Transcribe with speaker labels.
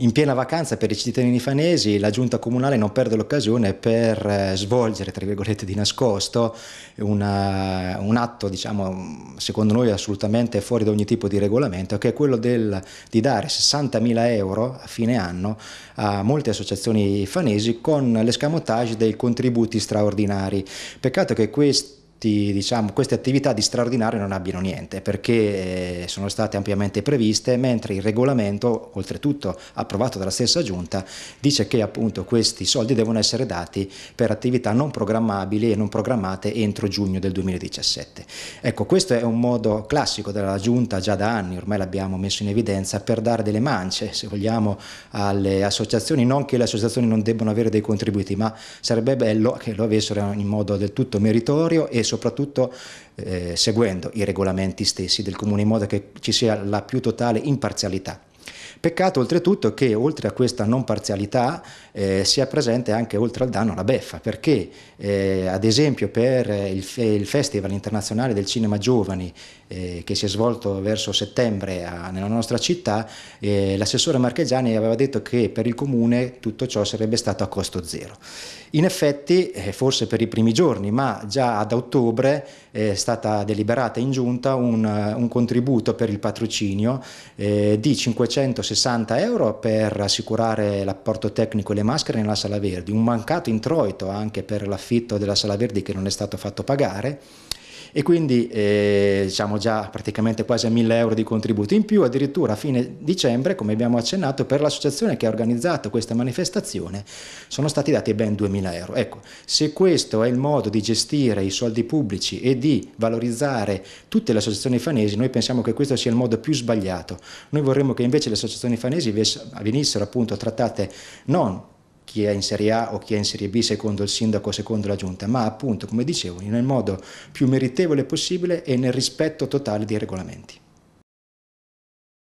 Speaker 1: In piena vacanza per i cittadini fanesi la giunta comunale non perde l'occasione per eh, svolgere, tra virgolette, di nascosto una, eh, un atto, diciamo, secondo noi assolutamente fuori da ogni tipo di regolamento, che è quello del, di dare 60.000 euro a fine anno a molte associazioni fanesi con l'escamotage dei contributi straordinari. Peccato che questi tutti, diciamo, queste attività di straordinario non abbiano niente perché eh, sono state ampiamente previste, mentre il regolamento, oltretutto approvato dalla stessa giunta, dice che appunto questi soldi devono essere dati per attività non programmabili e non programmate entro giugno del 2017. Ecco, questo è un modo classico della giunta già da anni, ormai l'abbiamo messo in evidenza, per dare delle mance, se vogliamo, alle associazioni, non che le associazioni non debbano avere dei contributi, ma sarebbe bello che lo avessero in modo del tutto meritorio e soprattutto eh, seguendo i regolamenti stessi del Comune in modo che ci sia la più totale imparzialità. Peccato oltretutto che oltre a questa non parzialità eh, sia presente anche oltre al danno la beffa, perché eh, ad esempio per il, il, Festival Internazionale del Cinema Giovani eh, che si è svolto verso settembre a, nella nostra città, eh, l'assessore Marchegiani aveva detto che per il comune tutto ciò sarebbe stato a costo zero. In effetti, eh, forse per i primi giorni, ma già ad ottobre eh, è stata deliberata in giunta un, un contributo per il patrocinio di 500 460 euro per assicurare l'apporto tecnico e le maschere nella Sala Verdi, un mancato introito anche per l'affitto della Sala Verdi che non è stato fatto pagare e quindi eh, diciamo già praticamente quasi a 1000 euro di contributi in più, addirittura a fine dicembre, come abbiamo accennato, per l'associazione che ha organizzato questa manifestazione sono stati dati ben 2000 euro. Ecco, se questo è il modo di gestire i soldi pubblici e di valorizzare tutte le associazioni fanesi, noi pensiamo che questo sia il modo più sbagliato. Noi vorremmo che invece le associazioni fanesi venissero appunto trattate non chi è in Serie A o chi è in Serie B secondo il sindaco o secondo la giunta, ma appunto, come dicevo, nel modo più meritevole possibile e nel rispetto totale dei regolamenti.